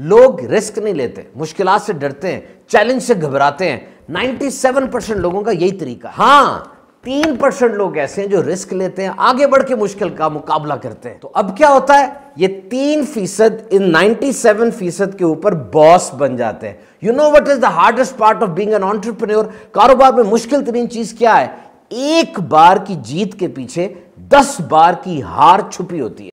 लोग रिस्क नहीं लेते मुश्किल से डरते हैं चैलेंज से घबराते हैं 97 परसेंट लोगों का यही तरीका हाँ तीन परसेंट लोग ऐसे हैं जो रिस्क लेते हैं आगे बढ़ के मुश्किल का मुकाबला करते हैं तो अब क्या होता है ये तीन फीसद इन 97 फीसद के ऊपर बॉस बन जाते हैं you know what is the hardest part of being an entrepreneur कारोबार में मुश्किल तरीन चीज क्या है एक बार की जीत के पीछे दस बार की हार छुपी होती है